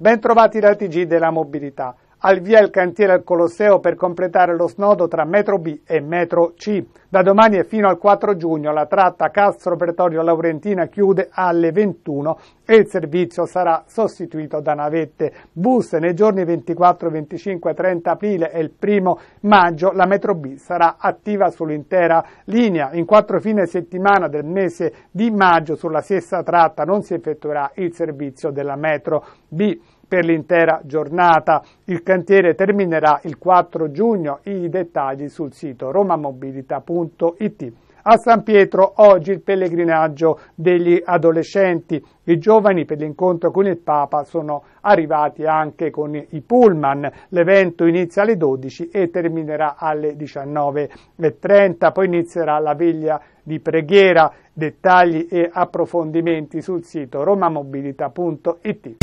Ben trovati dal TG della mobilità al via il cantiere al Colosseo per completare lo snodo tra metro B e metro C. Da domani e fino al 4 giugno la tratta Castro Pretorio Laurentina chiude alle 21 e il servizio sarà sostituito da navette. Bus nei giorni 24, 25, 30 aprile e il 1 maggio la metro B sarà attiva sull'intera linea. In quattro fine settimana del mese di maggio sulla stessa tratta non si effettuerà il servizio della metro B per l'intera giornata. Il cantiere terminerà il 4 giugno, i dettagli sul sito romamobilita.it. A San Pietro oggi il pellegrinaggio degli adolescenti. I giovani per l'incontro con il Papa sono arrivati anche con i pullman. L'evento inizia alle 12 e terminerà alle 19.30. Poi inizierà la veglia di preghiera. Dettagli e approfondimenti sul sito romamobilita.it.